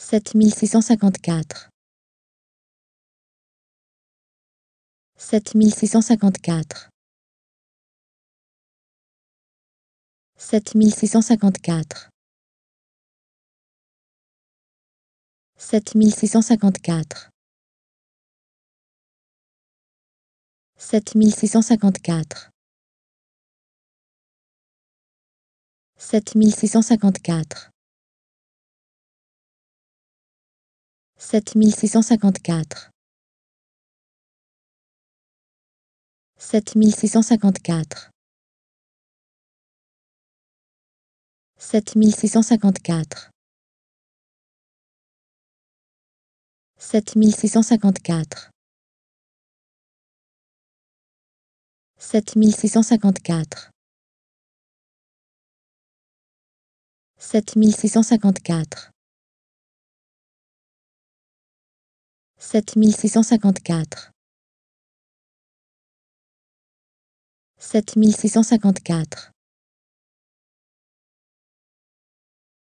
sept mille six cent cinquante-quatre sept mille six cent cinquante-quatre sept mille six cent cinquante-quatre sept mille six cent cinquante-quatre sept mille six cent cinquante-quatre sept mille six cent cinquante-quatre sept mille six cent cinquante-quatre sept mille six cent cinquante-quatre sept mille six cent cinquante-quatre sept mille six cent cinquante-quatre sept mille six cent cinquante-quatre sept mille six cent cinquante-quatre Sept mille six cent cinquante-quatre. Sept mille six cent cinquante-quatre.